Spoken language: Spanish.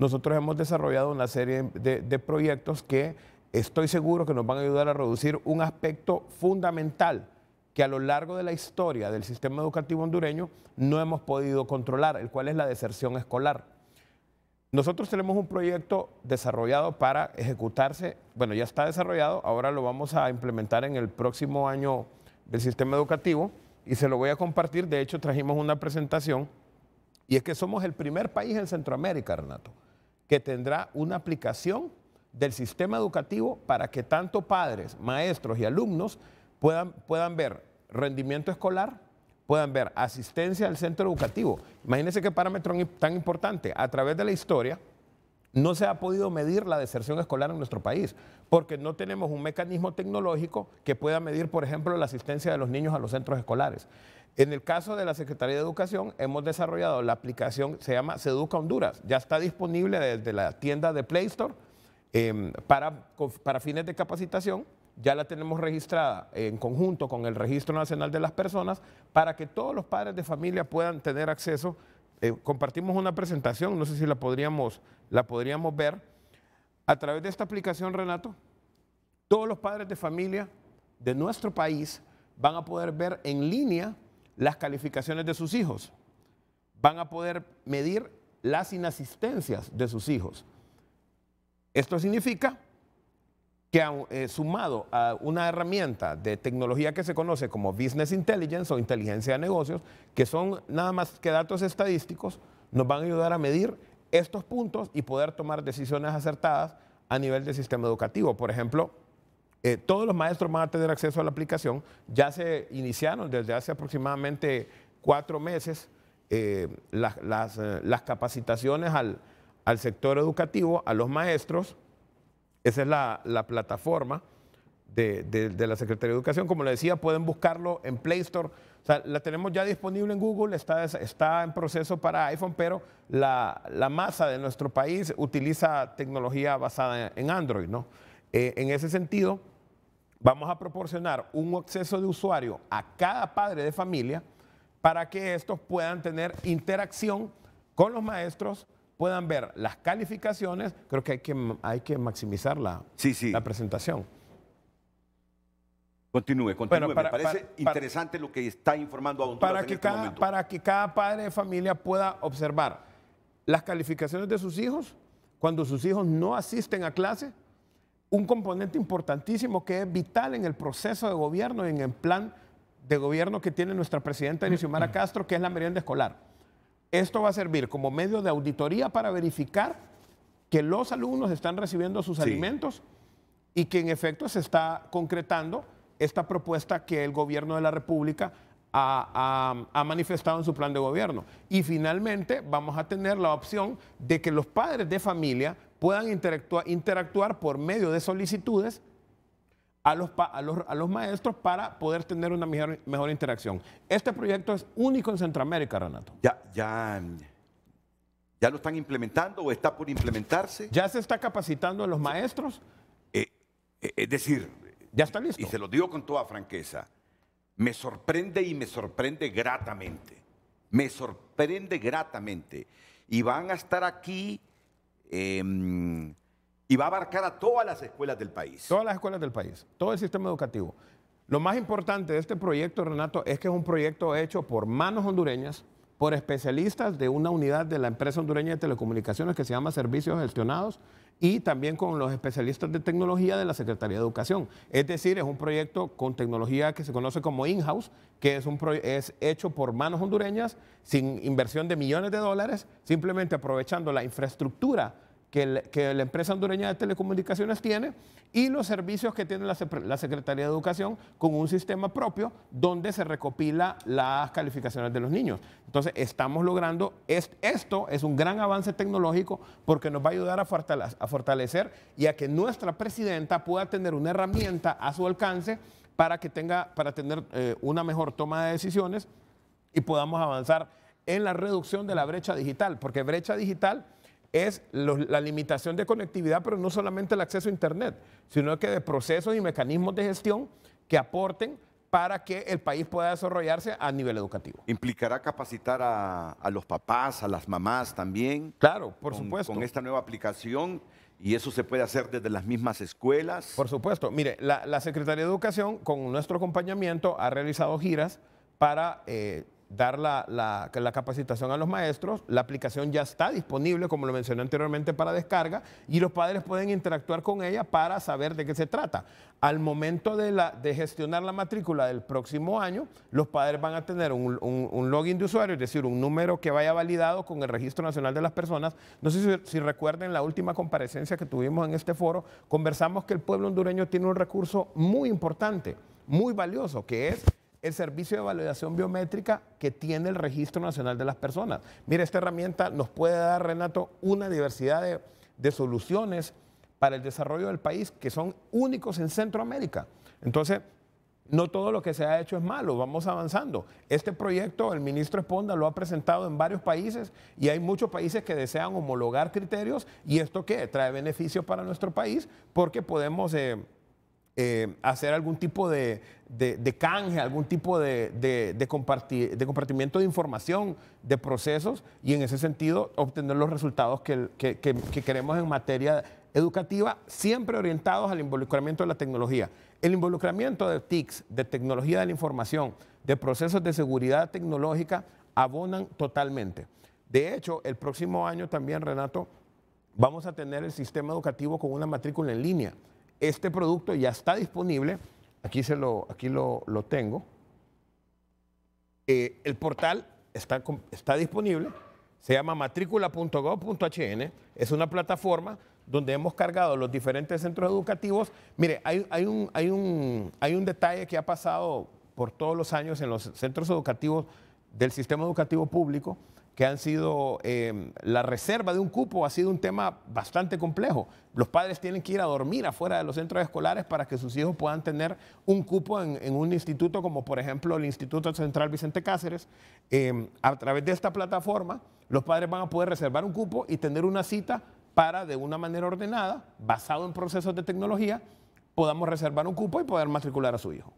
nosotros hemos desarrollado una serie de, proyectos que estoy seguro que nos van a ayudar a reducir un aspecto fundamental que a lo largo de la historia del sistema educativo hondureño no hemos podido controlar, el cual es la deserción escolar. Nosotros tenemos un proyecto desarrollado para ejecutarse, bueno, ya está desarrollado, ahora lo vamos a implementar en el próximo año del sistema educativo y se lo voy a compartir, de hecho trajimos una presentación y es que somos el primer país en Centroamérica, Renato, que tendrá una aplicación del sistema educativo para que tanto padres, maestros y alumnos puedan, puedan ver rendimiento escolar, puedan ver asistencia al centro educativo. Imagínense qué parámetro tan importante. A través de la historia no se ha podido medir la deserción escolar en nuestro país, porque no tenemos un mecanismo tecnológico que pueda medir, por ejemplo, la asistencia de los niños a los centros escolares. En el caso de la Secretaría de Educación, hemos desarrollado la aplicación, se llama Seduca Honduras. Ya está disponible desde la tienda de Play Store em, para, para fines de capacitación. Ya la tenemos registrada en conjunto con el Registro Nacional de las Personas para que todos los padres de familia puedan tener acceso. Eh, compartimos una presentación, no sé si la podríamos, la podríamos ver. A través de esta aplicación, Renato, todos los padres de familia de nuestro país van a poder ver en línea las calificaciones de sus hijos, van a poder medir las inasistencias de sus hijos. Esto significa que eh, sumado a una herramienta de tecnología que se conoce como Business Intelligence o inteligencia de negocios, que son nada más que datos estadísticos, nos van a ayudar a medir estos puntos y poder tomar decisiones acertadas a nivel del sistema educativo. Por ejemplo, eh, todos los maestros van a tener acceso a la aplicación. Ya se iniciaron desde hace aproximadamente cuatro meses eh, eh, las, capacitaciones al, sector educativo, a los maestros. Esa es la, plataforma de, la Secretaría de Educación. Como le decía, pueden buscarlo en Play Store. O sea, la tenemos ya disponible en Google, está, en proceso para iPhone, pero la, masa de nuestro país utiliza tecnología basada en Android, ¿no? en ese sentido, Vamos a proporcionar un acceso de usuario a cada padre de familia para que estos puedan tener interacción con los maestros, puedan ver las calificaciones. Creo que hay que, hay que maximizar la, presentación. Continúe, continúe. Me parece interesante lo que está informando a Honduras para en este Para que cada padre de familia pueda observar las calificaciones de sus hijos cuando sus hijos no asisten a clase un componente importantísimo que es vital en el proceso de gobierno y en el plan de gobierno que tiene nuestra presidenta Mara Castro, que es la merienda escolar. Esto va a servir como medio de auditoría para verificar que los alumnos están recibiendo sus alimentos y que en efecto se está concretando esta propuesta que el gobierno de la República ha, manifestado en su plan de gobierno. Y finalmente vamos a tener la opción de que los padres de familia puedan interactuar, por medio de solicitudes a los, maestros para poder tener una mejor, interacción. Este proyecto es único en Centroamérica, Renato. Ya, ya, ya lo están implementando o está por implementarse. Ya se está capacitando a los maestros. Eh, eh, es decir, ya está listo. Y se lo digo con toda franqueza. Me sorprende y me sorprende gratamente. Me sorprende gratamente. Y van a estar aquí Em, y va a abarcar a todas las escuelas del país. Todas las escuelas del país, todo el sistema educativo. Lo más importante de este proyecto, Renato, es que es un proyecto hecho por manos hondureñas, por especialistas de una unidad de la empresa hondureña de telecomunicaciones que se llama Servicios Gestionados, y también con los especialistas de tecnología de la Secretaría de Educación. Es decir, es un proyecto con tecnología que se conoce como in-house, que es, un es hecho por manos hondureñas, sin inversión de millones de dólares, simplemente aprovechando la infraestructura que, la empresa hondureña de telecomunicaciones tiene y los servicios que tiene la, Secretaría de Educación con un sistema propio donde se recopila las calificaciones de los niños. Entonces, estamos logrando, esto es un gran avance tecnológico porque nos va a ayudar a, fortalecer y a que nuestra presidenta pueda tener una herramienta a su alcance para que tenga, para tener eh, una mejor toma de decisiones y podamos avanzar en la reducción de la brecha digital, porque brecha digital es la limitación de conectividad, pero no solamente el acceso a Internet, sino que de procesos y mecanismos de gestión que aporten para que el país pueda desarrollarse a nivel educativo. ¿Implicará capacitar a, los papás, a las mamás también? Claro, por supuesto. Con esta nueva aplicación y eso se puede hacer desde las mismas escuelas. Por supuesto, mire, la, Secretaría de Educación con nuestro acompañamiento ha realizado giras para... Eh, dar la, capacitación a los maestros. La aplicación ya está disponible, como lo mencioné anteriormente, para descarga y los padres pueden interactuar con ella para saber de qué se trata. Al momento de, la, de gestionar la matrícula del próximo año, los padres van a tener un, login de usuario, es decir, un número que vaya validado con el Registro Nacional de las Personas. No sé si recuerden la última comparecencia que tuvimos en este foro, conversamos que el pueblo hondureño tiene un recurso muy importante, muy valioso, que es el servicio de validación biométrica que tiene el Registro Nacional de las Personas. Mira, esta herramienta nos puede dar, Renato, una diversidad de, soluciones para el desarrollo del país que son únicos en Centroamérica. Entonces, no todo lo que se ha hecho es malo, vamos avanzando. Este proyecto, el ministro Esponda lo ha presentado en varios países y hay muchos países que desean homologar criterios y esto qué? trae beneficios para nuestro país porque podemos eh, eh, hacer algún tipo de, canje, algún tipo de, compartimiento de información, de procesos, y en ese sentido obtener los resultados que, que queremos en materia educativa, siempre orientados al involucramiento de la tecnología. El involucramiento de TICs, de tecnología de la información, de procesos de seguridad tecnológica, abonan totalmente. De hecho, el próximo año también, Renato, vamos a tener el sistema educativo con una matrícula en línea. Este producto ya está disponible. Aquí, se lo, aquí lo, tengo. Eh, el portal está, disponible. Se llama matrícula.gov.hn. Es una plataforma donde hemos cargado los diferentes centros educativos. Mire, hay, hay un detalle que ha pasado por todos los años en los centros educativos del sistema educativo público que han sido em, la reserva de un cupo ha sido un tema bastante complejo. Los padres tienen que ir a dormir afuera de los centros escolares para que sus hijos puedan tener un cupo en, un instituto como por ejemplo el Instituto Central Vicente Cáceres. Em, a través de esta plataforma los padres van a poder reservar un cupo y tener una cita para de una manera ordenada, basado en procesos de tecnología, podamos reservar un cupo y poder matricular a su hijo.